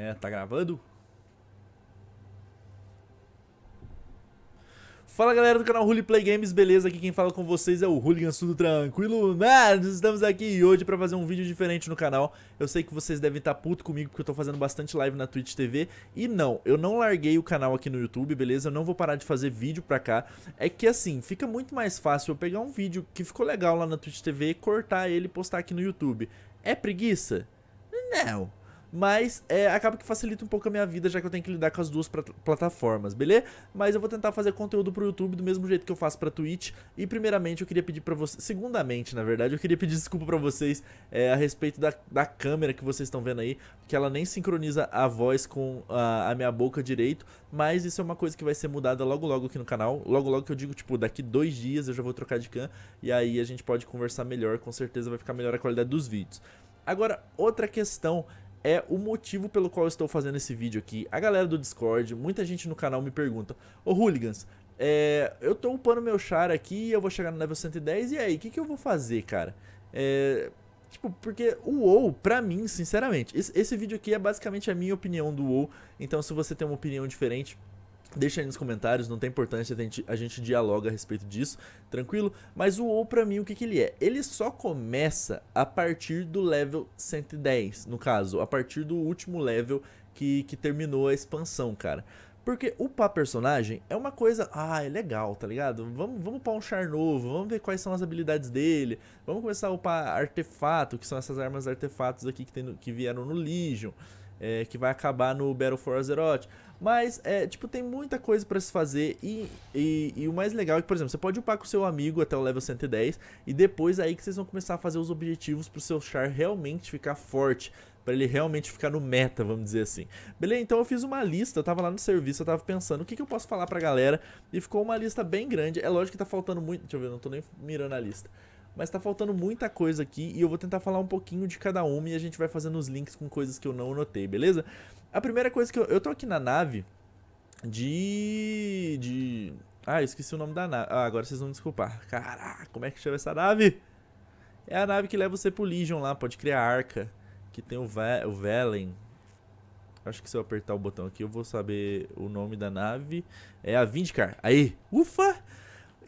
É, tá gravando? Fala galera do canal Play Games, beleza? Aqui quem fala com vocês é o Hooligans, tudo tranquilo? Nós estamos aqui hoje para fazer um vídeo diferente no canal. Eu sei que vocês devem estar tá puto comigo porque eu tô fazendo bastante live na Twitch TV. E não, eu não larguei o canal aqui no YouTube, beleza? Eu não vou parar de fazer vídeo pra cá. É que assim, fica muito mais fácil eu pegar um vídeo que ficou legal lá na Twitch TV, cortar ele e postar aqui no YouTube. É preguiça? Não. Mas é, acaba que facilita um pouco a minha vida, já que eu tenho que lidar com as duas plataformas, beleza? Mas eu vou tentar fazer conteúdo pro YouTube do mesmo jeito que eu faço pra Twitch. E primeiramente eu queria pedir pra vocês. Segundamente, na verdade, eu queria pedir desculpa pra vocês é, a respeito da, da câmera que vocês estão vendo aí, que ela nem sincroniza a voz com a, a minha boca direito. Mas isso é uma coisa que vai ser mudada logo logo aqui no canal. Logo logo que eu digo, tipo, daqui dois dias eu já vou trocar de cam. E aí a gente pode conversar melhor, com certeza vai ficar melhor a qualidade dos vídeos. Agora, outra questão é o motivo pelo qual estou fazendo esse vídeo aqui. A galera do Discord, muita gente no canal me pergunta: Ô Hooligans, é, eu tô upando meu char aqui, eu vou chegar no level 110, e aí, o que, que eu vou fazer, cara? É, tipo, porque o WoW, pra mim, sinceramente, esse, esse vídeo aqui é basicamente a minha opinião do WoW, então se você tem uma opinião diferente, Deixa aí nos comentários, não tem importância, a gente, a gente dialoga a respeito disso, tranquilo? Mas o WoW pra mim, o que, que ele é? Ele só começa a partir do level 110, no caso, a partir do último level que, que terminou a expansão, cara. Porque upar personagem é uma coisa, ah, é legal, tá ligado? Vamos, vamos upar um char novo, vamos ver quais são as habilidades dele, vamos começar a upar artefato, que são essas armas artefatos aqui que, tem, que vieram no Legion, é, que vai acabar no Battle for Azeroth. Mas, é, tipo, tem muita coisa para se fazer. E, e, e, o mais legal é que, por exemplo, você pode upar com seu amigo até o level 110. E depois é aí que vocês vão começar a fazer os objetivos pro seu char realmente ficar forte. Pra ele realmente ficar no meta, vamos dizer assim. Beleza? Então eu fiz uma lista, eu tava lá no serviço, eu tava pensando o que, que eu posso falar pra galera. E ficou uma lista bem grande. É lógico que tá faltando muito. Deixa eu ver, não tô nem mirando a lista. Mas tá faltando muita coisa aqui e eu vou tentar falar um pouquinho de cada uma e a gente vai fazendo os links com coisas que eu não anotei, beleza? A primeira coisa que eu. Eu tô aqui na nave de. de. Ah, eu esqueci o nome da nave. Ah, agora vocês vão me desculpar. Caraca, como é que chama essa nave? É a nave que leva você pro Legion lá, pode criar a arca. Que tem o, o Velen. Acho que se eu apertar o botão aqui eu vou saber o nome da nave. É a Vindicar. Aí, ufa!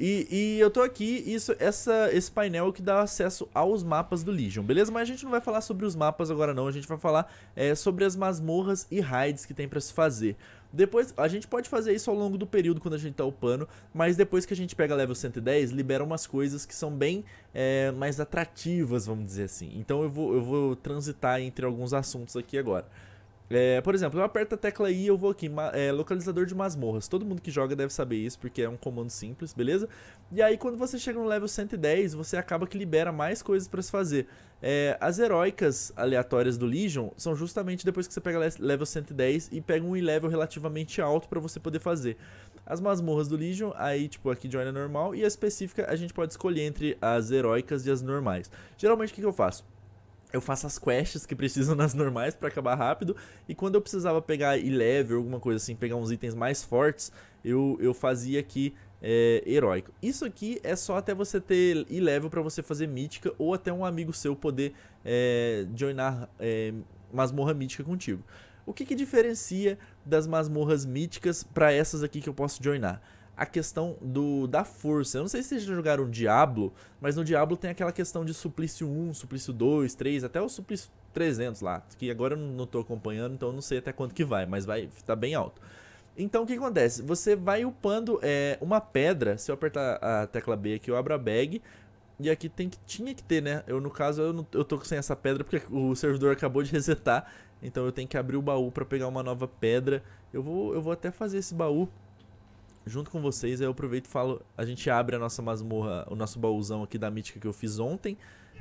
E, e, eu tô aqui, isso, essa, esse painel que dá acesso aos mapas do Legion, beleza? Mas a gente não vai falar sobre os mapas agora não, a gente vai falar é, sobre as masmorras e raids que tem pra se fazer. Depois, a gente pode fazer isso ao longo do período quando a gente tá upando, mas depois que a gente pega level 110, libera umas coisas que são bem é, mais atrativas, vamos dizer assim. Então eu vou, eu vou transitar entre alguns assuntos aqui agora. É, por exemplo, eu aperto a tecla I e eu vou aqui, é, localizador de masmorras. Todo mundo que joga deve saber isso, porque é um comando simples, beleza? E aí, quando você chega no level 110, você acaba que libera mais coisas para se fazer. É, as heróicas aleatórias do Legion são justamente depois que você pega level 110 e pega um level relativamente alto para você poder fazer. As masmorras do Legion, aí tipo aqui join é normal, e a específica a gente pode escolher entre as heróicas e as normais. Geralmente o que, que eu faço? eu faço as quests que precisam nas normais para acabar rápido. E quando eu precisava pegar e-level, alguma coisa assim, pegar uns itens mais fortes, eu, eu fazia aqui é, heróico. Isso aqui é só até você ter e-level para você fazer mítica ou até um amigo seu poder é, joinar é, masmorra mítica contigo. O que, que diferencia das masmorras míticas para essas aqui que eu posso joinar? a questão do da força. Eu não sei se vocês já jogaram Diablo, mas no Diablo tem aquela questão de suplício 1, suplício 2, 3, até o suplício 300 lá, que agora eu não estou acompanhando, então eu não sei até quanto que vai, mas vai tá bem alto. Então o que acontece? Você vai upando é, uma pedra, se eu apertar a tecla B aqui, eu abro a bag, e aqui tem que, tinha que ter, né? Eu, no caso, eu, não, eu tô sem essa pedra porque o servidor acabou de resetar. Então eu tenho que abrir o baú para pegar uma nova pedra. Eu vou, eu vou até fazer esse baú junto com vocês. Aí eu aproveito e falo, a gente abre a nossa masmorra, o nosso baúzão aqui da mítica que eu fiz ontem,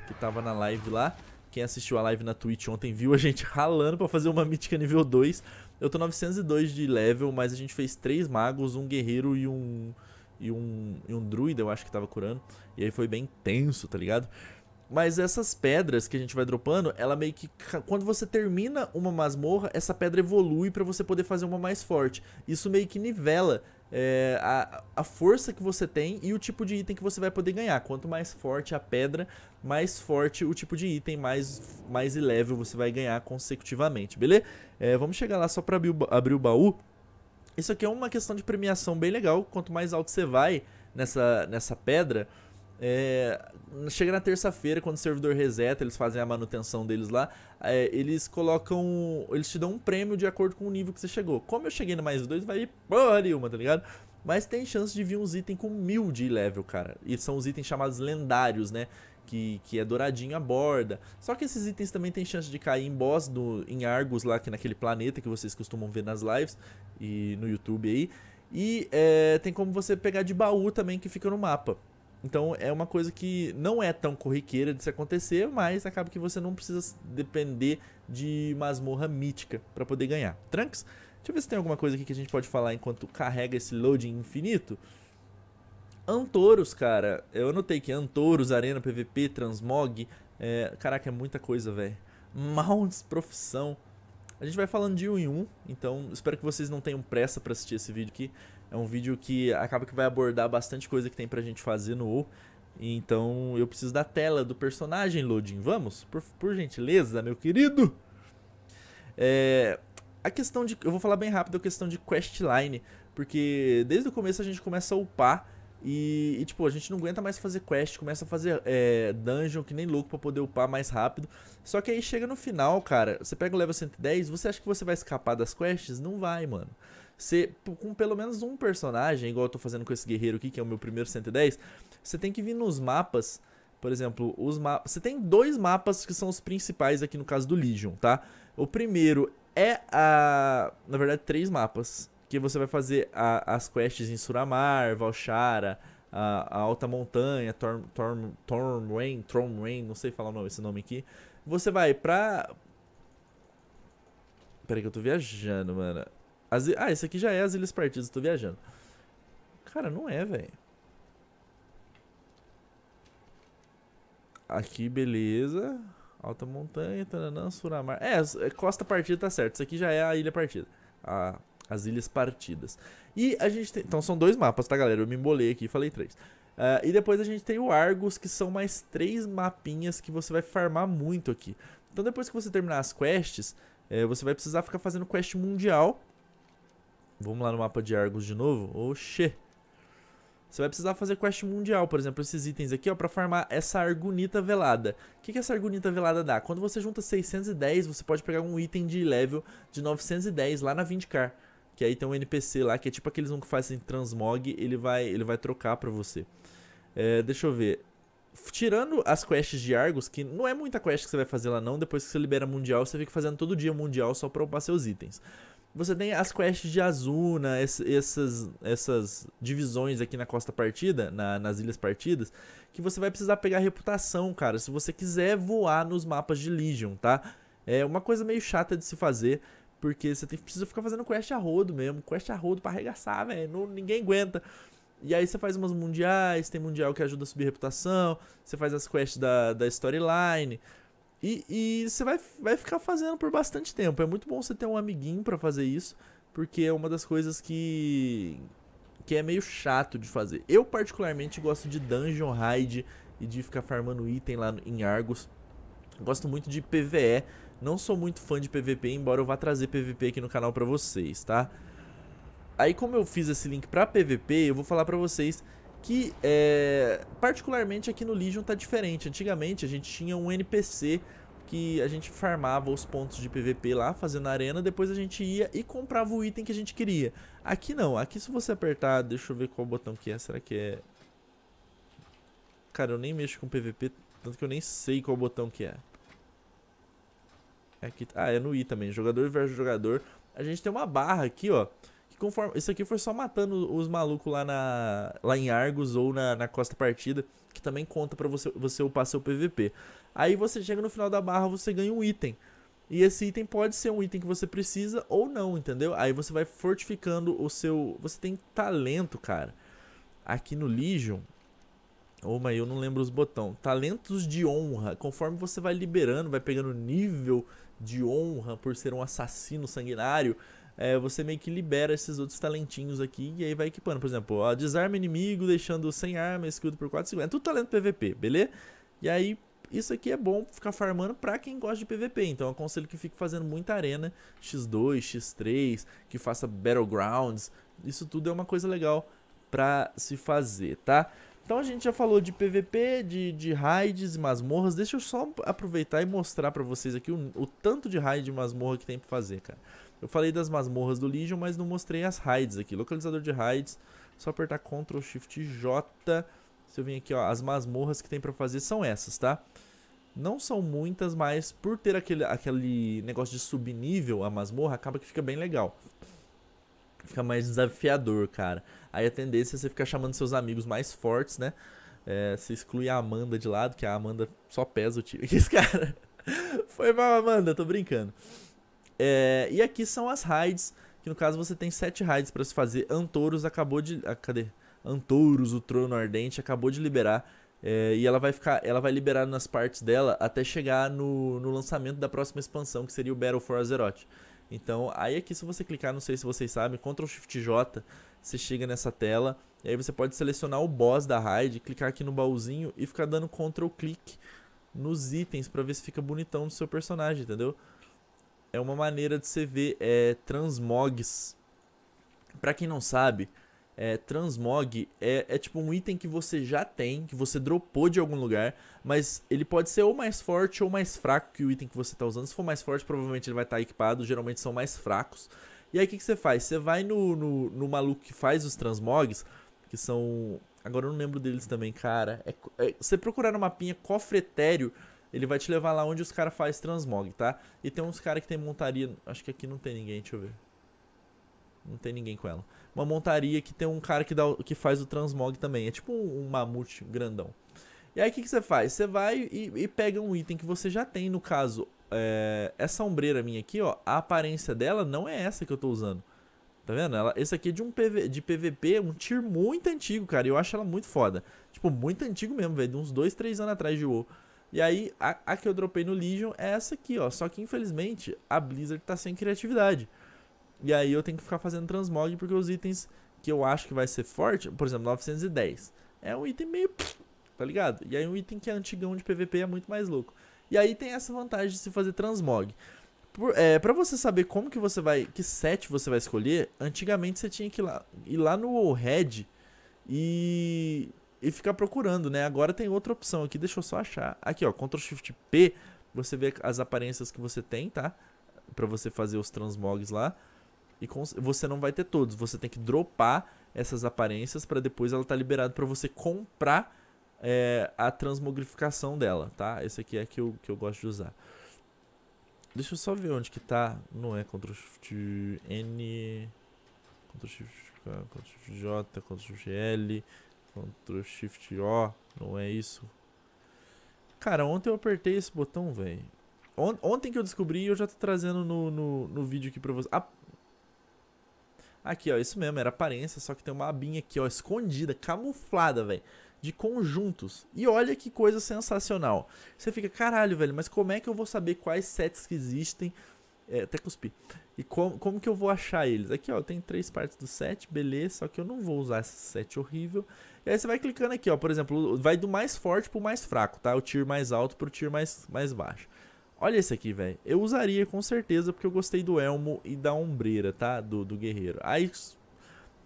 que tava na live lá. Quem assistiu a live na Twitch ontem viu a gente ralando para fazer uma mítica nível 2. Eu tô 902 de level, mas a gente fez três magos, um guerreiro e um e um, e um druida, eu acho que tava curando. E aí foi bem tenso, tá ligado? Mas essas pedras que a gente vai dropando, ela meio que. Quando você termina uma masmorra, essa pedra evolui para você poder fazer uma mais forte. Isso meio que nivela é, a, a força que você tem e o tipo de item que você vai poder ganhar. Quanto mais forte a pedra, mais forte o tipo de item, mais, mais level você vai ganhar consecutivamente, beleza? É, vamos chegar lá só para abrir, abrir o baú. Isso aqui é uma questão de premiação bem legal. Quanto mais alto você vai nessa, nessa pedra, é, chega na terça-feira, quando o servidor reseta, eles fazem a manutenção deles lá. É, eles colocam. Eles te dão um prêmio de acordo com o nível que você chegou. Como eu cheguei no mais dois, vai porra nenhuma, tá ligado? Mas tem chance de vir uns itens com mil de level, cara. E são os itens chamados lendários, né? Que, que é douradinho a borda. Só que esses itens também tem chance de cair em boss, do, em Argos lá, que é naquele planeta que vocês costumam ver nas lives e no YouTube aí. E é, tem como você pegar de baú também que fica no mapa. Então é uma coisa que não é tão corriqueira de se acontecer, mas acaba que você não precisa depender de masmorra mítica para poder ganhar. Trunks, deixa eu ver se tem alguma coisa aqui que a gente pode falar enquanto carrega esse loading infinito. Antoros, cara, eu anotei que Antoros, Arena, PVP, Transmog, é... caraca, é muita coisa, velho. Mounts, profissão. A gente vai falando de um em um, então espero que vocês não tenham pressa para assistir esse vídeo aqui. É um vídeo que acaba que vai abordar bastante coisa que tem pra gente fazer no WoW. Então eu preciso da tela do personagem, Lodin. Vamos? Por, por gentileza, meu querido. É, a questão de... Eu vou falar bem rápido a questão de questline. Porque desde o começo a gente começa a upar. E, e, tipo, a gente não aguenta mais fazer quest, começa a fazer é, dungeon que nem louco pra poder upar mais rápido. Só que aí chega no final, cara, você pega o level 110, você acha que você vai escapar das quests? Não vai, mano. Você, com pelo menos um personagem, igual eu tô fazendo com esse guerreiro aqui, que é o meu primeiro 110, você tem que vir nos mapas. Por exemplo, os mapas. Você tem dois mapas que são os principais aqui no caso do Legion, tá? O primeiro é a. Na verdade, três mapas. Que você vai fazer a, as quests em Suramar, Valshara, a, a, Alta Montanha, Torm, Torm, Tormrain, não sei falar o nome, esse nome aqui. Você vai pra. Peraí que eu tô viajando, mano. As, ah, esse aqui já é as Ilhas Partidas, tô viajando. Cara, não é, velho. Aqui, beleza. Alta montanha, tananã, Suramar. É, é Costa Partida tá certo. Isso aqui já é a Ilha Partida. as Ilhas Partidas. E a gente tem... Então são dois mapas, tá, galera? Eu me embolei aqui e falei três. Uh, e depois a gente tem o Argus, que são mais três mapinhas que você vai farmar muito aqui. Então depois que você terminar as quests, é, você vai precisar ficar fazendo quest mundial Vamos lá no mapa de Argos de novo. Oxê. Você vai precisar fazer quest mundial, por exemplo, esses itens aqui, ó, pra farmar essa Argunita Velada. O que, que essa Argunita Velada dá? Quando você junta 610, você pode pegar um item de level de 910 lá na vindicar, Que aí tem um NPC lá, que é tipo aqueles um que fazem transmog, ele vai, ele vai trocar pra você. É, deixa eu ver. Tirando as quests de Argos, que não é muita quest que você vai fazer lá não, depois que você libera Mundial, você fica fazendo todo dia Mundial só pra upar seus itens. Você tem as quests de Azuna, essas, essas divisões aqui na costa partida, na, nas ilhas partidas, que você vai precisar pegar reputação, cara, se você quiser voar nos mapas de Legion, tá? É uma coisa meio chata de se fazer, porque você tem, precisa ficar fazendo quest a rodo mesmo, quest a rodo pra arregaçar, velho, ninguém aguenta. E aí você faz umas mundiais, tem mundial que ajuda a subir reputação, você faz as quests da, da storyline, e, e você vai, vai ficar fazendo por bastante tempo. É muito bom você ter um amiguinho para fazer isso, porque é uma das coisas que que é meio chato de fazer. Eu particularmente gosto de dungeon raid e de ficar farmando item lá em Argos. Gosto muito de PvE, não sou muito fã de PvP, embora eu vá trazer PvP aqui no canal para vocês, tá? Aí como eu fiz esse link para PvP, eu vou falar para vocês que é, particularmente aqui no Legion tá diferente. Antigamente a gente tinha um NPC que a gente farmava os pontos de PVP lá, fazendo a arena, depois a gente ia e comprava o item que a gente queria. Aqui não, aqui se você apertar, deixa eu ver qual botão que é, será que é... Cara, eu nem mexo com PVP, tanto que eu nem sei qual botão que é. é. Aqui, ah, é no I também, jogador versus jogador. A gente tem uma barra aqui, ó, conforme. Isso aqui foi só matando os malucos lá, na, lá em Argos ou na, na Costa Partida, que também conta para você, você upar seu PVP. Aí você chega no final da barra, você ganha um item. E esse item pode ser um item que você precisa ou não, entendeu? Aí você vai fortificando o seu. Você tem talento, cara. Aqui no Legion. Ou, oh, mas eu não lembro os botão. Talentos de honra. Conforme você vai liberando, vai pegando nível de honra por ser um assassino sanguinário, é, você meio que libera esses outros talentinhos aqui e aí vai equipando. Por exemplo, ó, desarma inimigo, deixando sem arma, escudo por 4 segundos. É tudo talento PVP, beleza? E aí, isso aqui é bom ficar farmando pra quem gosta de PVP. Então, aconselho que fique fazendo muita arena, X2, X3, que faça Battlegrounds. Isso tudo é uma coisa legal pra se fazer, tá? Então a gente já falou de PVP, de, de raids e masmorras. Deixa eu só aproveitar e mostrar pra vocês aqui o, o tanto de raid e masmorra que tem pra fazer, cara. Eu falei das masmorras do Legion, mas não mostrei as raids aqui. Localizador de raids, só apertar Ctrl Shift J. Se eu vim aqui, ó, as masmorras que tem pra fazer são essas, tá? Não são muitas, mas por ter aquele, aquele negócio de subnível, a masmorra, acaba que fica bem legal. Fica mais desafiador, cara. Aí a tendência é você ficar chamando seus amigos mais fortes, né? É, você exclui a Amanda de lado, que a Amanda só pesa o tiro. Esse cara... Foi mal, Amanda, tô brincando. É, e aqui são as raids, que no caso você tem sete raids para se fazer. Antouros acabou de... Ah, cadê? Antouros, o Trono Ardente, acabou de liberar. É, e ela vai ficar, ela vai liberar nas partes dela até chegar no, no lançamento da próxima expansão, que seria o Battle for Azeroth. Então, aí aqui se você clicar, não sei se vocês sabem, Ctrl Shift J, você chega nessa tela, e aí você pode selecionar o boss da raid, clicar aqui no baúzinho e ficar dando Ctrl clique nos itens para ver se fica bonitão no seu personagem, entendeu? é uma maneira de você ver é, transmogs. Para quem não sabe, é, transmog é, é, tipo um item que você já tem, que você dropou de algum lugar, mas ele pode ser ou mais forte ou mais fraco que o item que você está usando. Se for mais forte, provavelmente ele vai estar tá equipado, geralmente são mais fracos. E aí o que, que, você faz? Você vai no, no, no, maluco que faz os transmogs, que são. Agora eu não lembro deles também, cara. É, é, você procurar no mapinha cofre etéreo, ele vai te levar lá onde os caras fazem transmog, tá? E tem uns caras que tem montaria... Acho que aqui não tem ninguém, deixa eu ver. Não tem ninguém com ela. Uma montaria que tem um cara que, dá, que faz o transmog também. É tipo um, um mamute grandão. E aí o que, que você faz? Você vai e, e, pega um item que você já tem, no caso, é, essa ombreira minha aqui, ó, a aparência dela não é essa que eu tô usando. Tá vendo? Ela, esse aqui é de um PV, de PVP, um tier muito antigo, cara, e eu acho ela muito foda. Tipo, muito antigo mesmo, velho, de uns 2, 3 anos atrás de WoW. E aí, a, a, que eu dropei no Legion é essa aqui, ó. Só que, infelizmente, a Blizzard tá sem criatividade. E aí eu tenho que ficar fazendo transmog porque os itens que eu acho que vai ser forte, por exemplo, 910, é um item meio... Tá ligado? E aí um item que é antigão de PVP é muito mais louco. E aí tem essa vantagem de se fazer transmog. Por, é, pra você saber como que você vai... Que set você vai escolher, antigamente você tinha que ir lá, ir lá no Red e e ficar procurando, né? Agora tem outra opção aqui, deixa eu só achar. Aqui, ó, Ctrl Shift P, você vê as aparências que você tem, tá? Para você fazer os transmogs lá. E você não vai ter todos, você tem que dropar essas aparências para depois ela tá liberada para você comprar é, a transmogrificação dela, tá? Esse aqui é que eu, que eu gosto de usar. Deixa eu só ver onde que tá. Não é Ctrl Shift N. Ctrl Shift K, Ctrl Shift J, Ctrl Shift L. Ctrl Shift O, não é isso. Cara, ontem eu apertei esse botão, velho. Ontem que eu descobri, eu já tô trazendo no, no, no vídeo aqui pra vocês. Ah, aqui, ó, isso mesmo, era aparência, só que tem uma abinha aqui, ó, escondida, camuflada, velho, de conjuntos. E olha que coisa sensacional. Você fica, caralho, velho, mas como é que eu vou saber quais sets que existem é, até cuspi. E com, como que eu vou achar eles? Aqui, ó, tem três partes do set, beleza, só que eu não vou usar esse set horrível. E aí você vai clicando aqui, ó, por exemplo, vai do mais forte pro mais fraco, tá? O tier mais alto pro tier mais, mais baixo. Olha esse aqui, velho. Eu usaria com certeza porque eu gostei do elmo e da ombreira, tá? Do, do guerreiro. Aí,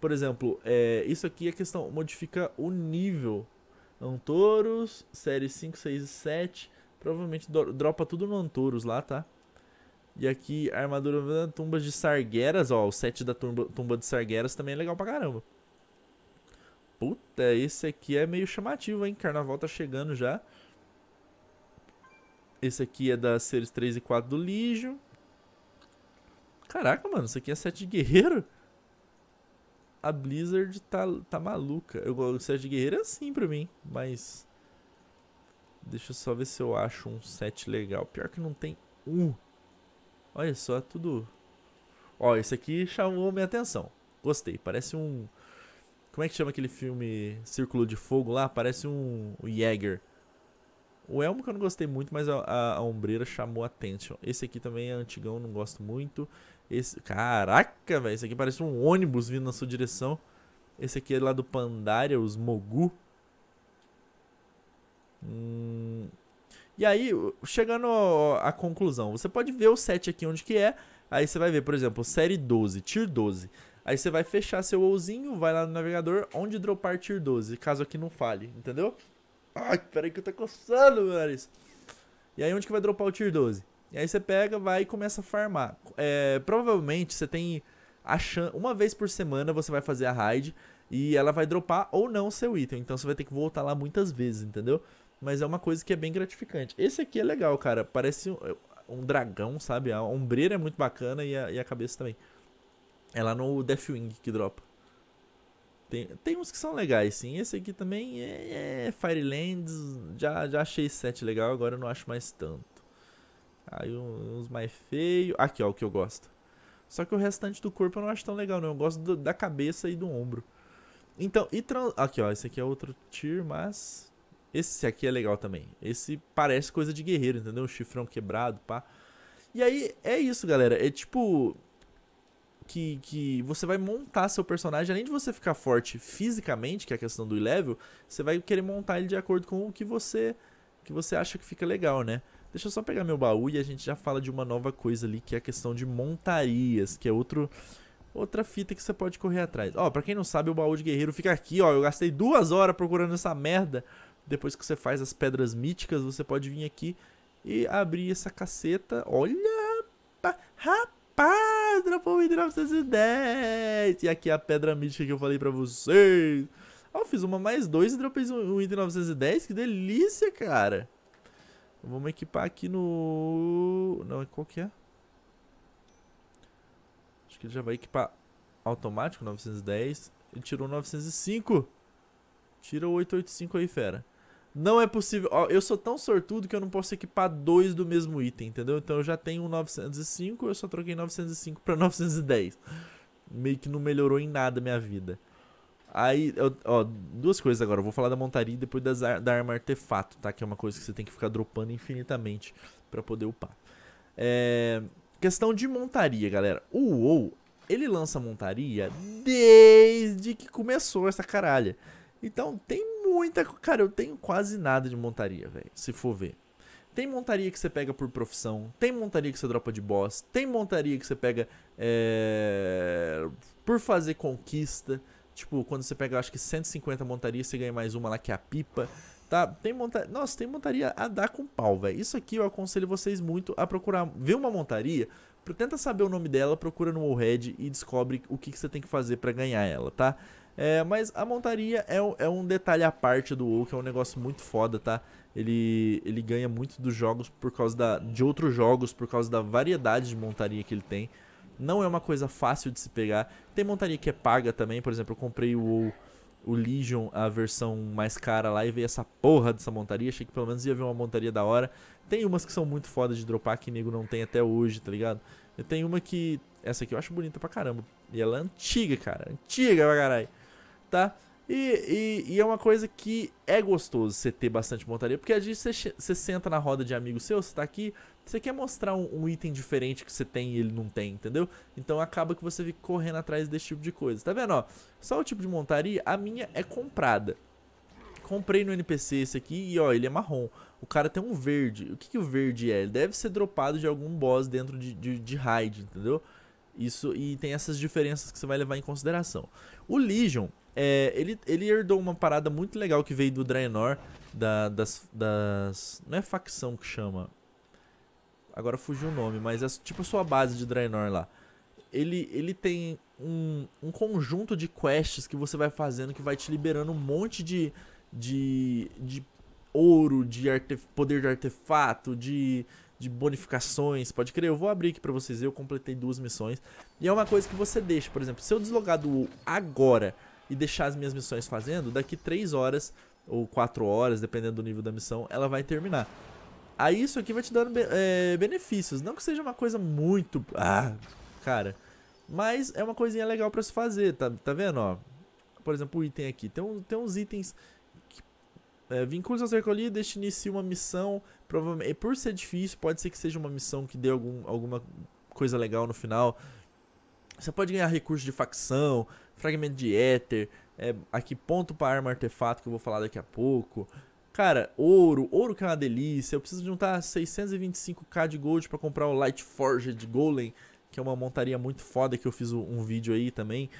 por exemplo, é, isso aqui é questão, modifica o nível. Antoros, série 5, 6 e 7. Provavelmente dropa tudo no Antoros lá, tá? E aqui, armadura tumbas de Sargueras, ó. O set da tumba, tumba de Sargueras também é legal pra caramba. Puta, esse aqui é meio chamativo, hein? Carnaval tá chegando já. Esse aqui é das séries 3 e 4 do Lígio. Caraca, mano, isso aqui é set de guerreiro? A Blizzard tá, tá maluca. Eu gosto set de guerreiro é assim pra mim, mas... Deixa eu só ver se eu acho um set legal. Pior que não tem um Olha só, é tudo... Ó, esse aqui chamou minha atenção. Gostei, parece um... Como é que chama aquele filme Círculo de Fogo lá? Parece um, um Jäger. O Elmo que eu não gostei muito, mas a, a, a ombreira chamou a atenção. Esse aqui também é antigão, não gosto muito. Esse, caraca, velho, esse aqui parece um ônibus vindo na sua direção. Esse aqui é lá do Pandaria, os Mogu. Hum, e aí, chegando à conclusão, você pode ver o set aqui onde que é. Aí você vai ver, por exemplo, série 12, tier 12. Aí você vai fechar seu ouzinho, vai lá no navegador, onde dropar tier 12, caso aqui não falhe, entendeu? Ai, peraí que eu tô coçando meu nariz. E aí onde que vai dropar o tier 12? E aí você pega, vai e começa a farmar. É, provavelmente você tem a chance, uma vez por semana você vai fazer a raid e ela vai dropar ou não seu item. Então você vai ter que voltar lá muitas vezes, entendeu? mas é uma coisa que é bem gratificante. Esse aqui é legal, cara. Parece um, um dragão, sabe? A ombreira é muito bacana e a, e a cabeça também. É lá no Deathwing que dropa. Tem, tem uns que são legais, sim. Esse aqui também é, é Firelands. Já, já achei esse set legal, agora eu não acho mais tanto. Aí uns mais feios. Aqui, ó, o que eu gosto. Só que o restante do corpo eu não acho tão legal, não. Eu gosto do, da cabeça e do ombro. Então, e trans... Aqui, ó, esse aqui é outro tier, mas... Esse aqui é legal também. Esse parece coisa de guerreiro, entendeu? chifrão quebrado, pá. E aí é isso, galera. É tipo. Que, que você vai montar seu personagem, além de você ficar forte fisicamente, que é a questão do level, você vai querer montar ele de acordo com o que você que você acha que fica legal, né? Deixa eu só pegar meu baú e a gente já fala de uma nova coisa ali, que é a questão de montarias, que é outro outra fita que você pode correr atrás. Ó, oh, pra quem não sabe, o baú de guerreiro fica aqui, ó. Eu gastei duas horas procurando essa merda depois que você faz as pedras míticas, você pode vir aqui e abrir essa caceta. Olha, rapaz, dropou em 910. E aqui é a pedra mítica que eu falei pra vocês. Ah, eu fiz uma mais dois e dropei um item 910. Que delícia, cara. Vamos equipar aqui no... Não, qual que é? Acho que ele já vai equipar automático 910. Ele tirou 905. Tira o 885 aí, fera. Não é possível. Ó, eu sou tão sortudo que eu não posso equipar dois do mesmo item, entendeu? Então eu já tenho um 905, eu só troquei 905 pra 910. Meio que não melhorou em nada a minha vida. Aí, eu, ó, duas coisas agora. Eu vou falar da montaria e depois das, da arma artefato, tá? Que é uma coisa que você tem que ficar dropando infinitamente para poder upar. É, questão de montaria, galera. O WoW, ele lança montaria desde que começou essa caralha. Então tem muita. Cara, eu tenho quase nada de montaria, velho. Se for ver. Tem montaria que você pega por profissão, tem montaria que você dropa de boss, tem montaria que você pega é... por fazer conquista. Tipo, quando você pega, acho que 150 montarias, você ganha mais uma lá que é a pipa. Tá? Tem montaria. Nossa, tem montaria a dar com pau, velho. Isso aqui eu aconselho vocês muito a procurar. ver uma montaria, tenta saber o nome dela, procura no Wallhead e descobre o que, que você tem que fazer para ganhar ela, tá? É, mas a montaria é, é um detalhe à parte do WoW, que é um negócio muito foda, tá? Ele, ele ganha muito dos jogos por causa da, de outros jogos, por causa da variedade de montaria que ele tem. Não é uma coisa fácil de se pegar. Tem montaria que é paga também, por exemplo, eu comprei o WoW, o Legion, a versão mais cara lá, e veio essa porra dessa montaria. Achei que pelo menos ia ver uma montaria da hora. Tem umas que são muito fodas de dropar, que nego não tem até hoje, tá ligado? E tem uma que. Essa aqui eu acho bonita pra caramba. E ela é antiga, cara. Antiga pra caralho tá? E, e, e, é uma coisa que é gostoso você ter bastante montaria, porque às vezes você, você senta na roda de amigos seus, você tá aqui, você quer mostrar um, um, item diferente que você tem e ele não tem, entendeu? Então acaba que você fica correndo atrás desse tipo de coisa. Tá vendo, ó? Só o tipo de montaria, a minha é comprada. Comprei no NPC esse aqui e, ó, ele é marrom. O cara tem um verde. O que, que o verde é? Ele deve ser dropado de algum boss dentro de, de, de raid, entendeu? Isso, e tem essas diferenças que você vai levar em consideração. O Legion é, ele, ele herdou uma parada muito legal que veio do Draenor, da, das, das. Não é facção que chama. Agora fugiu o nome, mas é tipo a sua base de Draenor lá. Ele, ele tem um, um conjunto de quests que você vai fazendo que vai te liberando um monte de. de, de ouro, de poder de artefato, de, de bonificações. Pode crer, eu vou abrir aqui pra vocês. Eu completei duas missões. E é uma coisa que você deixa, por exemplo, se eu deslogar do agora e deixar as minhas missões fazendo, daqui 3 horas ou 4 horas, dependendo do nível da missão, ela vai terminar. Aí isso aqui vai te dando é, benefícios. Não que seja uma coisa muito. Ah, cara. Mas é uma coisinha legal para se fazer, tá, tá vendo? Ó, por exemplo, o item aqui. Tem, um, tem uns itens. Que, é, vincula seu recolhido, deixe uma missão. Provavelmente, e por ser difícil, pode ser que seja uma missão que dê algum, alguma coisa legal no final. Você pode ganhar recurso de facção, fragmento de éter, é, a que ponto para arma artefato que eu vou falar daqui a pouco. Cara, ouro, ouro que é uma delícia. Eu preciso juntar 625k de gold para comprar o Light Forged Golem, que é uma montaria muito foda que eu fiz um vídeo aí também.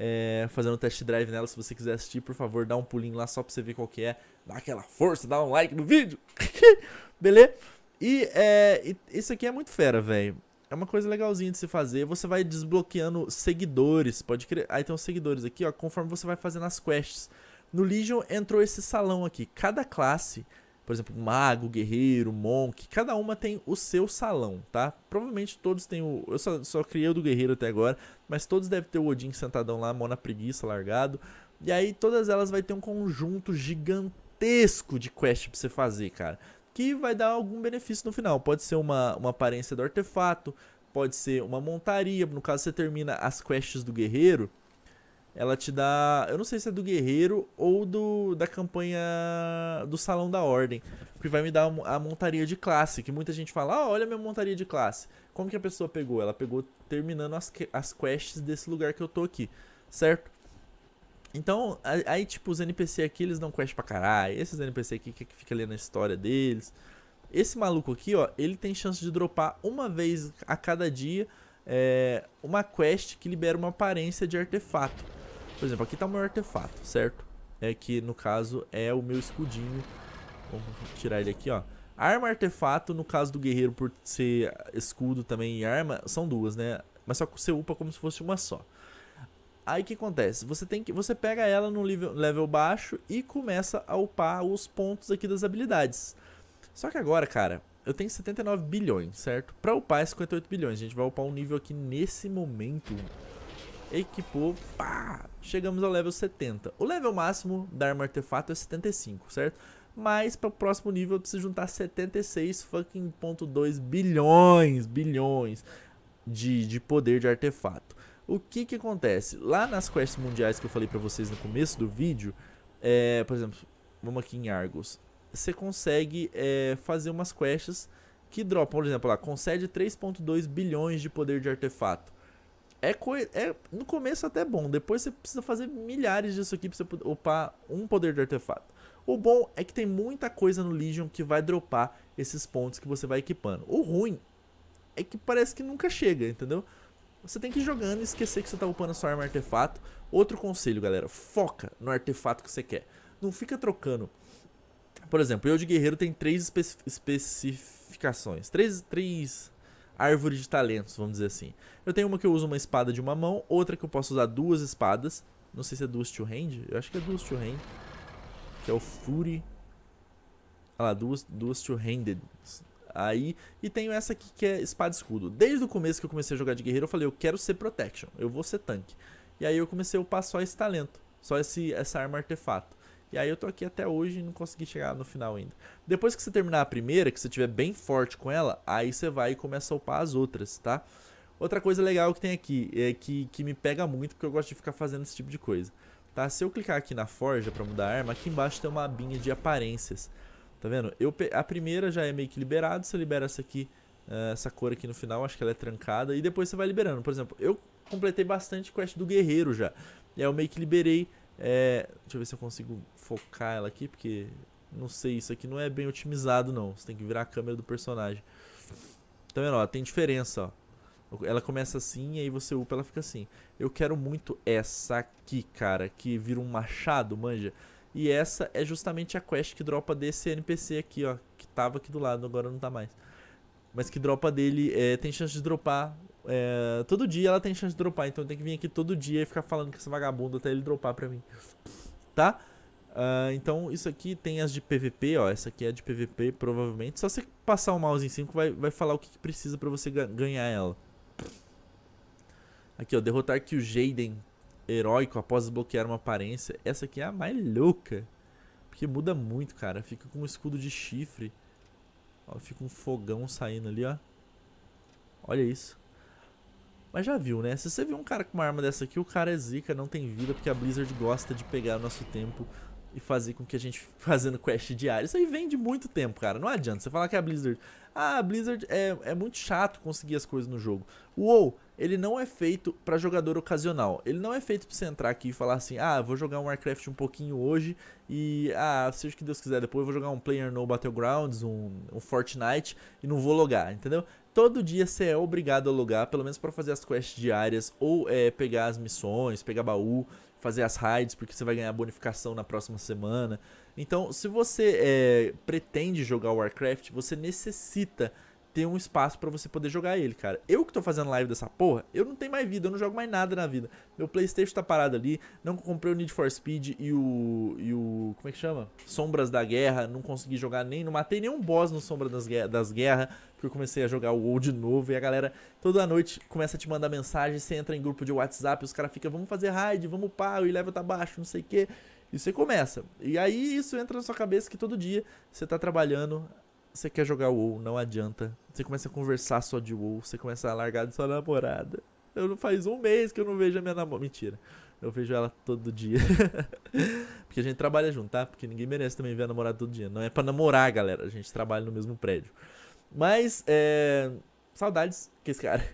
É, fazendo test drive nela, se você quiser assistir, por favor, dá um pulinho lá só pra você ver qual que é. Dá aquela força, dá um like no vídeo. Beleza? E é, isso aqui é muito fera, velho. É uma coisa legalzinha de se fazer. Você vai desbloqueando seguidores, pode crer. Aí tem os seguidores aqui, ó, conforme você vai fazendo as quests. No Legion entrou esse salão aqui. Cada classe, por exemplo, mago, guerreiro, monk, cada uma tem o seu salão, tá? Provavelmente todos têm o... Eu só, só criei o do guerreiro até agora, mas todos devem ter o Odin sentadão lá, Mona na preguiça, largado. E aí todas elas vai ter um conjunto gigantesco de quests pra você fazer, cara que vai dar algum benefício no final. Pode ser uma, uma aparência do artefato, pode ser uma montaria. No caso, você termina as quests do guerreiro, ela te dá. Eu não sei se é do guerreiro ou do da campanha do Salão da Ordem. que vai me dar a montaria de classe, que muita gente fala: ah, olha a minha montaria de classe. Como que a pessoa pegou? Ela pegou terminando as, as quests desse lugar que eu tô aqui, certo? Então, aí, tipo, os NPC aqui, eles dão quest pra caralho. Esses NPC aqui que fica lendo a história deles. Esse maluco aqui, ó, ele tem chance de dropar uma vez a cada dia é, uma quest que libera uma aparência de artefato. Por exemplo, aqui tá o meu artefato, certo? É que, no caso, é o meu escudinho. Vamos tirar ele aqui, ó. Arma artefato, no caso do guerreiro, por ser escudo também e arma, são duas, né? Mas só que você upa como se fosse uma só. Aí o que acontece? Você tem que você pega ela no nível, level baixo e começa a upar os pontos aqui das habilidades. Só que agora, cara, eu tenho 79 bilhões, certo? Pra upar é 58 bilhões. A gente vai upar um nível aqui nesse momento. Equipou, pá! Chegamos ao level 70. O level máximo da arma artefato é 75, certo? Mas para o próximo nível eu preciso juntar 76 fucking ponto 2 bilhões, bilhões de, de poder de artefato. O que que acontece? Lá nas quests mundiais que eu falei pra vocês no começo do vídeo, é, por exemplo, vamos aqui em Argos. Você consegue é, fazer umas quests que dropam, por exemplo, lá, concede 3.2 bilhões de poder de artefato. É, é, no começo até bom, depois você precisa fazer milhares disso aqui pra você upar um poder de artefato. O bom é que tem muita coisa no Legion que vai dropar esses pontos que você vai equipando. O ruim é que parece que nunca chega, entendeu? Você tem que ir jogando e esquecer que você tá upando sua arma artefato. Outro conselho, galera, foca no artefato que você quer. Não fica trocando. Por exemplo, eu de guerreiro tem três especificações. Três, três árvores de talentos, vamos dizer assim. Eu tenho uma que eu uso uma espada de uma mão, outra que eu posso usar duas espadas. Não sei se é duas to hand. Eu acho que é duas to hand. Que é o Fury. Olha lá, duas, duas two-handed aí. E tenho essa aqui que é espada escudo. Desde o começo que eu comecei a jogar de guerreiro, eu falei, eu quero ser protection, eu vou ser tanque. E aí eu comecei a upar só esse talento, só esse, essa arma artefato. E aí eu tô aqui até hoje e não consegui chegar no final ainda. Depois que você terminar a primeira, que você tiver bem forte com ela, aí você vai e começa a upar as outras, tá? Outra coisa legal que tem aqui, é que, que me pega muito, porque eu gosto de ficar fazendo esse tipo de coisa. Tá? Se eu clicar aqui na forja pra mudar a arma, aqui embaixo tem uma abinha de aparências. Tá vendo? Eu, a primeira já é meio que liberada, você libera essa aqui, eh, essa cor aqui no final, acho que ela é trancada, e depois você vai liberando. Por exemplo, eu completei bastante quest do guerreiro já. E aí eu meio que liberei, é... deixa eu ver se eu consigo focar ela aqui, porque não sei, isso aqui não é bem otimizado não, você tem que virar a câmera do personagem. Tá vendo? Ó, tem diferença, ó. Ela começa assim e aí você upa, ela fica assim. Eu quero muito essa aqui, cara, que vira um machado, manja. E essa é justamente a quest que dropa desse NPC aqui, ó. Que tava aqui do lado, agora não tá mais. Mas que dropa dele, é, tem chance de dropar. É, todo dia ela tem chance de dropar, então tem que vir aqui todo dia e ficar falando com esse vagabundo até ele dropar pra mim. Tá? Uh, então isso aqui tem as de PVP, ó. Essa aqui é de PVP, provavelmente. Só você passar o mouse em que vai, vai falar o que, que precisa pra você ganhar ela. Aqui, ó, derrotar que o Jaden heróico após desbloquear uma aparência, essa aqui é a mais louca. Porque muda muito, cara. Fica com um escudo de chifre. Ó, fica um fogão saindo ali, ó. Olha isso. Mas já viu, né? Se você viu um cara com uma arma dessa aqui, o cara é zica, não tem vida, porque a Blizzard gosta de pegar o nosso tempo e fazer com que a gente fazendo quest diário. Isso aí vem de muito tempo, cara. Não adianta você falar que a Blizzard... Ah, a Blizzard é, é muito chato conseguir as coisas no jogo. Uou, ele não é feito para jogador ocasional. Ele não é feito para você entrar aqui e falar assim: "Ah, vou jogar um Warcraft um pouquinho hoje e ah, seja o que Deus quiser, depois eu vou jogar um Player No Battlegrounds, um, um Fortnite e não vou logar", entendeu? Todo dia você é obrigado a logar, pelo menos para fazer as quests diárias ou é, pegar as missões, pegar baú, fazer as raids, porque você vai ganhar bonificação na próxima semana. Então, se você é, pretende jogar Warcraft, você necessita ter um espaço para você poder jogar ele, cara. Eu que tô fazendo live dessa porra, eu não tenho mais vida, eu não jogo mais nada na vida. Meu Playstation tá parado ali, não comprei o Need for Speed e o. e o. como é que chama? Sombras da Guerra, não consegui jogar nem, não matei nenhum boss no Sombra das, Guerra, das Guerras, porque eu comecei a jogar o WoW de novo e a galera toda noite começa a te mandar mensagem, você entra em grupo de WhatsApp, os caras ficam, vamos fazer raid, vamos pau, e leva tá baixo, não sei o quê. E você começa. E aí isso entra na sua cabeça que todo dia você tá trabalhando você quer jogar WoW, não adianta. Você começa a conversar só de WoW, você começa a largar de sua namorada. Eu não faz um mês que eu não vejo a minha namorada. Mentira. Eu vejo ela todo dia. Porque a gente trabalha junto, tá? Porque ninguém merece também ver a namorada todo dia. Não é para namorar, galera. A gente trabalha no mesmo prédio. Mas, é. Saudades que esse cara.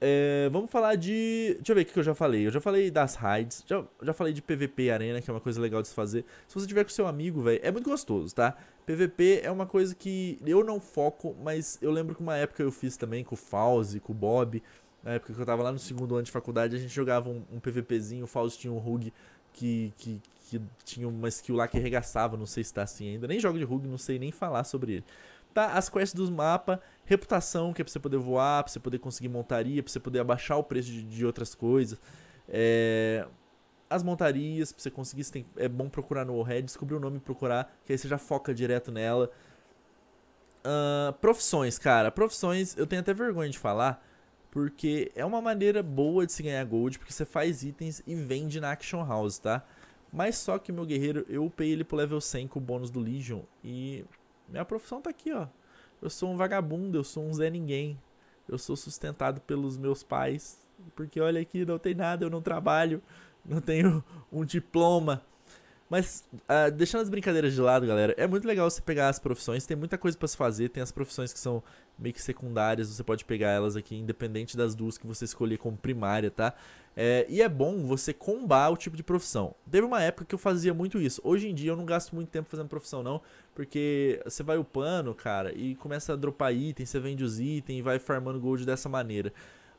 É, vamos falar de. Deixa eu ver o que eu já falei. Eu já falei das raids, já, já falei de PVP Arena, que é uma coisa legal de se fazer. Se você tiver com seu amigo, velho, é muito gostoso, tá? PVP é uma coisa que eu não foco, mas eu lembro que uma época eu fiz também com o Fauzi, com o Bob. Na época que eu tava lá no segundo ano de faculdade, a gente jogava um, um PVPzinho, o Fauzi tinha um Rug que, que, que tinha uma skill lá que arregaçava, não sei se tá assim ainda. Nem jogo de Rug, não sei nem falar sobre ele. Tá, as quests dos mapas reputação, que é pra você poder voar, pra você poder conseguir montaria, pra você poder abaixar o preço de, de outras coisas. É, as montarias, pra você conseguir, você tem, é bom procurar no Warhead, descobrir o nome e procurar, que aí você já foca direto nela. Uh, profissões, cara. Profissões, eu tenho até vergonha de falar, porque é uma maneira boa de se ganhar gold, porque você faz itens e vende na Action House, tá? Mas só que meu guerreiro, eu upei ele pro level 100 com o bônus do Legion e minha profissão tá aqui, ó. Eu sou um vagabundo, eu sou um Zé Ninguém. Eu sou sustentado pelos meus pais. Porque olha aqui, não tem nada, eu não trabalho, não tenho um diploma. Mas, uh, deixando as brincadeiras de lado, galera, é muito legal você pegar as profissões, tem muita coisa para se fazer, tem as profissões que são meio que secundárias, você pode pegar elas aqui, independente das duas que você escolher como primária, tá? É, e é bom você combar o tipo de profissão. Teve uma época que eu fazia muito isso. Hoje em dia eu não gasto muito tempo fazendo profissão, não. Porque você vai upando, cara, e começa a dropar itens, você vende os itens e vai farmando gold dessa maneira.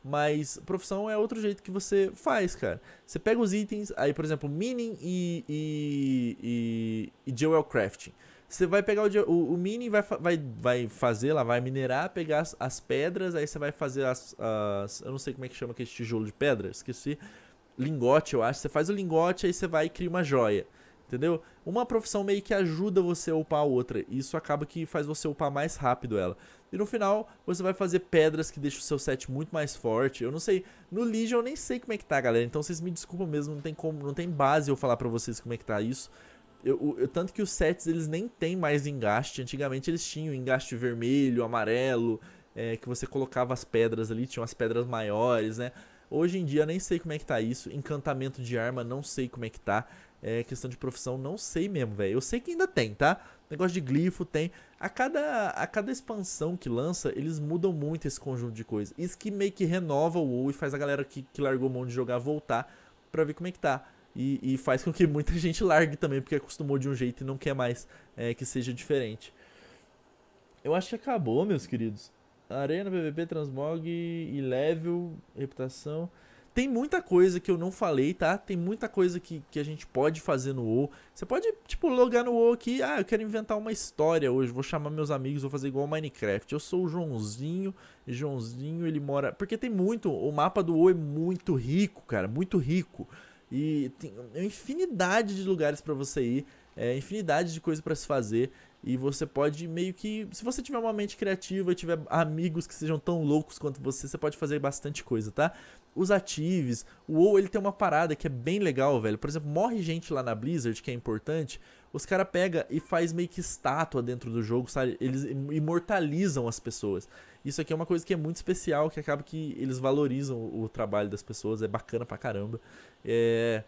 Mas profissão é outro jeito que você faz, cara. Você pega os itens, aí, por exemplo, mining e, e, e, e jewel crafting. Você vai pegar o, o, o mini, vai, vai, vai fazer lá, vai minerar, pegar as, as pedras, aí você vai fazer as, as, Eu não sei como é que chama aquele tijolo de pedra, esqueci. Lingote, eu acho. Você faz o lingote, aí você vai e cria uma joia. Entendeu? Uma profissão meio que ajuda você a upar a outra. E isso acaba que faz você upar mais rápido ela. E no final, você vai fazer pedras que deixam o seu set muito mais forte. Eu não sei. No Legion eu nem sei como é que tá, galera. Então vocês me desculpam mesmo. Não tem, como, não tem base eu falar pra vocês como é que tá isso. Eu, eu, tanto que os sets eles nem tem mais engaste. Antigamente eles tinham engaste vermelho, amarelo, é, que você colocava as pedras ali, tinham as pedras maiores, né? Hoje em dia nem sei como é que tá isso. Encantamento de arma, não sei como é que tá. É, questão de profissão, não sei mesmo, velho. Eu sei que ainda tem, tá? Negócio de glifo tem. A cada, a cada expansão que lança, eles mudam muito esse conjunto de coisas. Isso que meio que renova o WoW e faz a galera que, que largou mão de jogar voltar pra ver como é que tá. E, e, faz com que muita gente largue também, porque acostumou de um jeito e não quer mais é, que seja diferente. Eu acho que acabou, meus queridos. Arena, BBB, Transmog e Level, reputação. Tem muita coisa que eu não falei, tá? Tem muita coisa que, que a gente pode fazer no WoW. Você pode, tipo, logar no WoW aqui. Ah, eu quero inventar uma história hoje. Vou chamar meus amigos, vou fazer igual Minecraft. Eu sou o Joãozinho. E Joãozinho, ele mora... Porque tem muito... O mapa do WoW é muito rico, cara. Muito rico. E tem infinidade de lugares para você ir, é, infinidade de coisas para se fazer. E você pode meio que. Se você tiver uma mente criativa e tiver amigos que sejam tão loucos quanto você, você pode fazer bastante coisa, tá? Os atives, o WoW ele tem uma parada que é bem legal, velho. Por exemplo, morre gente lá na Blizzard, que é importante, os caras pega e faz meio que estátua dentro do jogo, sabe? Eles imortalizam as pessoas. Isso aqui é uma coisa que é muito especial, que acaba que eles valorizam o trabalho das pessoas, é bacana pra caramba. É...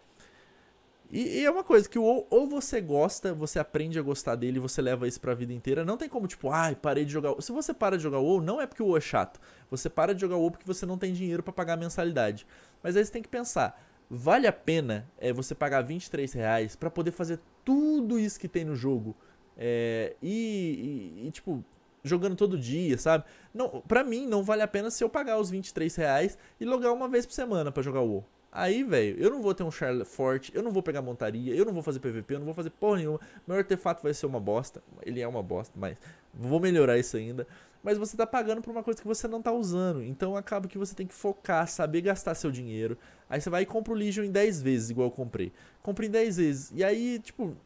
E, e, é uma coisa que ou, ou você gosta, você aprende a gostar dele, você leva isso pra vida inteira. Não tem como, tipo, ai, ah, parei de jogar. Se você para de jogar ou não é porque o é chato. Você para de jogar ou porque você não tem dinheiro para pagar a mensalidade. Mas aí você tem que pensar, vale a pena é, você pagar 23 reais pra poder fazer tudo isso que tem no jogo. É, e, e, e, tipo, jogando todo dia, sabe? Não, pra mim, não vale a pena se eu pagar os 23 reais e logar uma vez por semana para jogar o WoW. Aí, velho, eu não vou ter um Charlotte forte, eu não vou pegar montaria, eu não vou fazer PVP, eu não vou fazer porra nenhuma. Meu artefato vai ser uma bosta. Ele é uma bosta, mas vou melhorar isso ainda mas você está pagando por uma coisa que você não está usando. Então acaba que você tem que focar, saber gastar seu dinheiro. Aí você vai e compra o Legion em 10 vezes, igual eu comprei. Comprei em 10 vezes. E aí, tipo,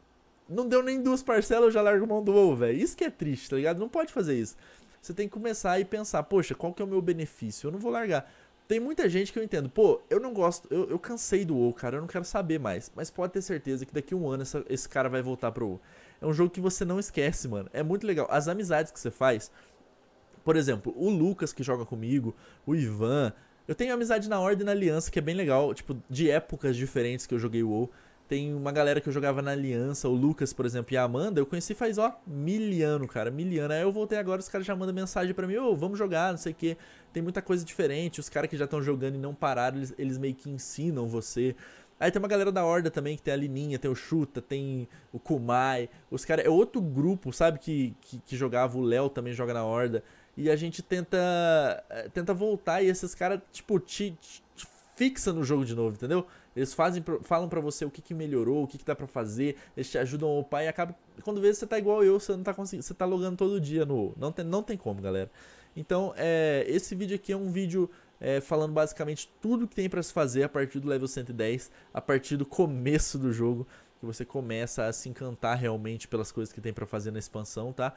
não deu nem duas parcelas, eu já largo mão do WoW, velho. Isso que é triste, tá ligado? Não pode fazer isso. Você tem que começar e pensar, poxa, qual que é o meu benefício? Eu não vou largar. Tem muita gente que eu entendo, pô, eu não gosto, eu, eu cansei do WoW, cara, eu não quero saber mais. Mas pode ter certeza que daqui a um ano essa, esse cara vai voltar pro WoW. É um jogo que você não esquece, mano. É muito legal. As amizades que você faz, por exemplo, o Lucas que joga comigo, o Ivan. Eu tenho amizade na Ordem e na Aliança, que é bem legal. Tipo, de épocas diferentes que eu joguei o WoW. Tem uma galera que eu jogava na Aliança, o Lucas, por exemplo, e a Amanda, eu conheci faz, ó, miliano, cara, miliano. Aí eu voltei agora, os caras já mandam mensagem para mim, ô, oh, vamos jogar, não sei o quê. Tem muita coisa diferente, os caras que já estão jogando e não pararam, eles, eles meio que ensinam você. Aí tem uma galera da Horda também, que tem a Lininha, tem o Chuta, tem o Kumai. Os caras. É outro grupo, sabe? Que, que, que jogava, o Léo também joga na Horda. E a gente tenta eh, tenta voltar e esses caras, tipo, te, te, fixa no jogo de novo, entendeu? Eles fazem, falam para você o que, que melhorou, o que, que dá para fazer, eles te ajudam o pai e acaba. Quando vê, você tá igual eu, você não tá conseguindo. Você tá logando todo dia no. Não tem, não tem como, galera. Então, é, esse vídeo aqui é um vídeo é, falando basicamente tudo que tem para se fazer a partir do level 110, a partir do começo do jogo, que você começa a se encantar realmente pelas coisas que tem para fazer na expansão, tá?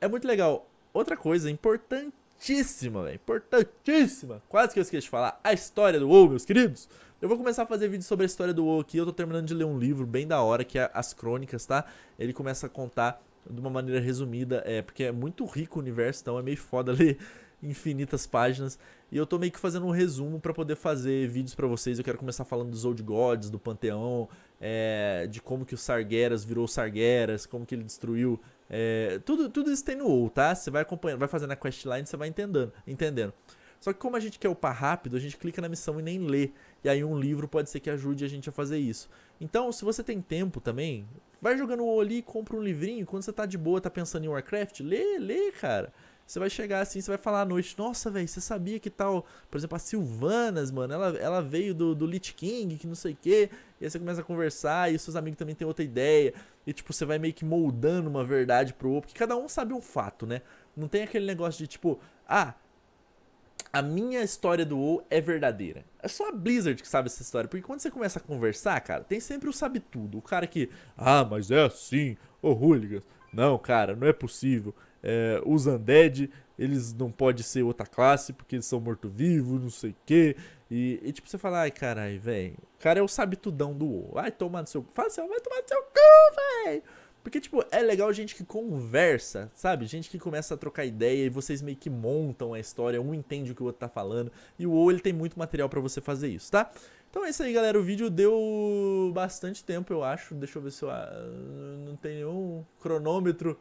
É muito legal outra coisa importantíssima, velho. Importantíssima. Quase que eu esqueci de falar. A história do WoW, meus queridos. Eu vou começar a fazer vídeo sobre a história do WoW aqui. Eu tô terminando de ler um livro bem da hora, que é As Crônicas, tá? Ele começa a contar de uma maneira resumida, é porque é muito rico o universo, então é meio foda ler infinitas páginas. E eu tô meio que fazendo um resumo para poder fazer vídeos para vocês. Eu quero começar falando dos Old Gods, do Panteão, é, de como que o Sargeras virou Sargeras, como que ele destruiu é, tudo, tudo isso tenuou, tá? Você vai acompanhando, vai fazendo a questline, você vai entendendo, entendendo. Só que como a gente quer upar rápido, a gente clica na missão e nem lê. E aí um livro pode ser que ajude a gente a fazer isso. Então, se você tem tempo também, vai jogando o ali, compra um livrinho. Quando você tá de boa, tá pensando em Warcraft, lê, lê, cara. Você vai chegar assim, você vai falar à noite, nossa, velho, você sabia que tal. Por exemplo, a Silvanas, mano, ela, ela veio do, do Lich King, que não sei o quê. E aí você começa a conversar, e os seus amigos também têm outra ideia. E tipo, você vai meio que moldando uma verdade pro outro. Porque cada um sabe um fato, né? Não tem aquele negócio de tipo, ah, a minha história do WoW é verdadeira. É só a Blizzard que sabe essa história, porque quando você começa a conversar, cara, tem sempre o sabe tudo. O cara que, ah, mas é assim, ô Huligan hooligans. Não, cara, não é possível é, os undead, eles não podem ser outra classe porque eles são morto-vivo, não sei o quê. E, e, tipo, você fala, ai caralho, velho, o cara é o sabitudão do WoW. Vai tomar no seu cu. Fala assim, vai tomar no seu cu, velho. Porque, tipo, é legal gente que conversa, sabe? Gente que começa a trocar ideia e vocês meio que montam a história, um entende o que o outro tá falando. E o WoW, ele tem muito material para você fazer isso, tá? Então é isso aí, galera. O vídeo deu bastante tempo, eu acho. Deixa eu ver se eu... Ah, não tem nenhum cronômetro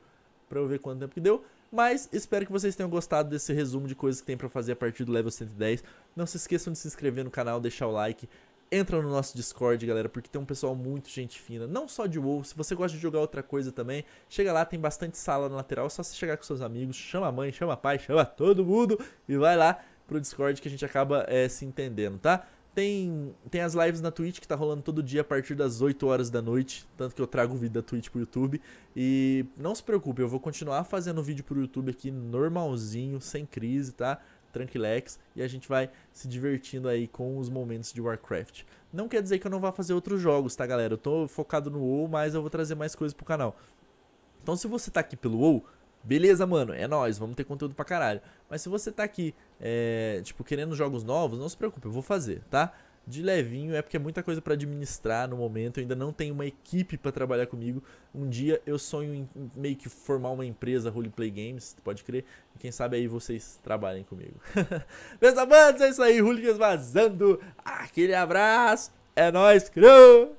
para eu ver quanto tempo que deu. Mas espero que vocês tenham gostado desse resumo de coisas que tem para fazer a partir do level 110. Não se esqueçam de se inscrever no canal, deixar o like. Entra no nosso Discord, galera, porque tem um pessoal muito gente fina, não só de WoW, se você gosta de jogar outra coisa também, chega lá, tem bastante sala na lateral, é só você chegar com seus amigos, chama a mãe, chama a pai, chama todo mundo e vai lá pro Discord que a gente acaba é, se entendendo, tá? Tem, tem as lives na Twitch que tá rolando todo dia a partir das 8 horas da noite. Tanto que eu trago o vídeo da Twitch pro YouTube. E não se preocupe, eu vou continuar fazendo vídeo pro YouTube aqui normalzinho, sem crise, tá? Tranquilex. E a gente vai se divertindo aí com os momentos de Warcraft. Não quer dizer que eu não vá fazer outros jogos, tá, galera? Eu tô focado no WoW, mas eu vou trazer mais coisas pro canal. Então, se você tá aqui pelo WoW, Beleza, mano, é nós, vamos ter conteúdo pra caralho. Mas se você tá aqui, é, tipo, querendo jogos novos, não se preocupe, eu vou fazer, tá? De levinho é porque é muita coisa para administrar no momento, eu ainda não tenho uma equipe para trabalhar comigo. Um dia eu sonho em meio que formar uma empresa Roleplay Games, pode crer. E quem sabe aí vocês trabalhem comigo. Meus amantes, é isso aí, Hooligans vazando. Aquele abraço, é nóis, crew!